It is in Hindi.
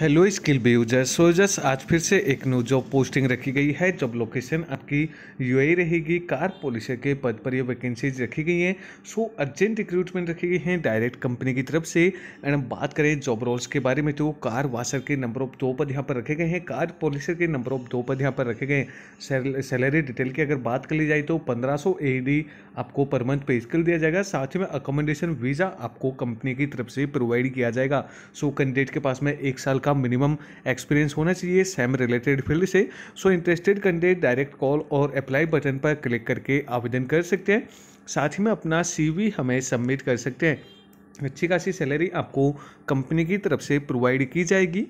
hello Skillbee users so users आज फिर से एक न्यू जॉब पोस्टिंग रखी गई है जॉब लोकेशन आपकी यूएई रहेगी कार पॉलिसर के पद पर ये वैकेंसीज रखी गई हैं सो अर्जेंट रिक्रूटमेंट रखी गई हैं डायरेक्ट कंपनी की तरफ से एंड हम बात करें जॉब रोल्स के बारे में तो कार वाशर के नंबर ऑफ दो पद यहाँ पर रखे गए हैं कार पॉलिसर के नंबर ऑफ दो पद यहाँ पर रखे गए हैं सैलरी डिटेल की अगर बात कर ली जाए तो पंद्रह सौ आपको पर मंथ पे स्किल दिया जाएगा साथ ही में अकोमोडेशन वीज़ा आपको कंपनी की तरफ से प्रोवाइड किया जाएगा सो कैंडिडेट के पास में एक साल का मिनिमम एक्सपीरियंस होना चाहिए सैम रिलेटेड फील्ड से so interested candidate direct call और अप्लाई बटन पर क्लिक करके आवेदन कर सकते हैं साथ ही में अपना सी हमें सबमिट कर सकते हैं अच्छी खासी सैलरी आपको कंपनी की तरफ से प्रोवाइड की जाएगी